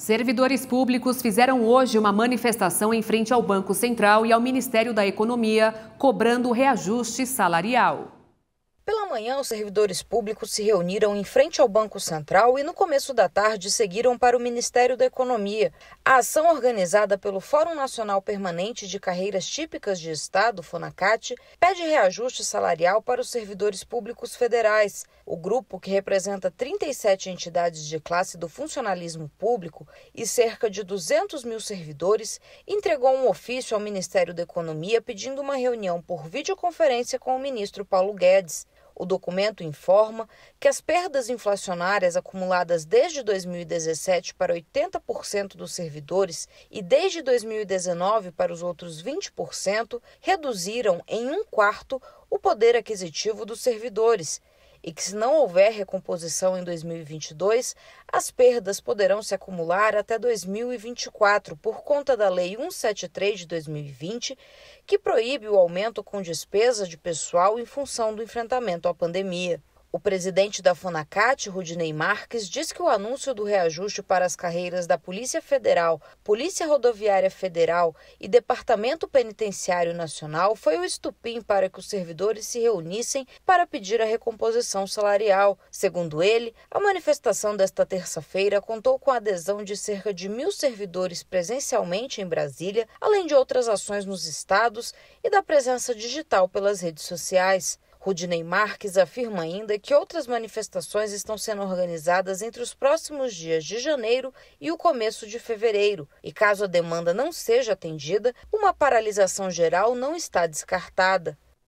Servidores públicos fizeram hoje uma manifestação em frente ao Banco Central e ao Ministério da Economia, cobrando reajuste salarial. Pela manhã, os servidores públicos se reuniram em frente ao Banco Central e, no começo da tarde, seguiram para o Ministério da Economia. A ação organizada pelo Fórum Nacional Permanente de Carreiras Típicas de Estado, FONACAT, pede reajuste salarial para os servidores públicos federais. O grupo, que representa 37 entidades de classe do funcionalismo público e cerca de 200 mil servidores, entregou um ofício ao Ministério da Economia pedindo uma reunião por videoconferência com o ministro Paulo Guedes. O documento informa que as perdas inflacionárias acumuladas desde 2017 para 80% dos servidores e desde 2019 para os outros 20% reduziram em um quarto o poder aquisitivo dos servidores e que, se não houver recomposição em 2022, as perdas poderão se acumular até 2024 por conta da Lei 173 de 2020, que proíbe o aumento com despesa de pessoal em função do enfrentamento à pandemia. O presidente da Funacate, Rudinei Marques, diz que o anúncio do reajuste para as carreiras da Polícia Federal, Polícia Rodoviária Federal e Departamento Penitenciário Nacional foi o estupim para que os servidores se reunissem para pedir a recomposição salarial. Segundo ele, a manifestação desta terça-feira contou com a adesão de cerca de mil servidores presencialmente em Brasília, além de outras ações nos estados e da presença digital pelas redes sociais. Rudinei Marques afirma ainda que outras manifestações estão sendo organizadas entre os próximos dias de janeiro e o começo de fevereiro, e caso a demanda não seja atendida, uma paralisação geral não está descartada.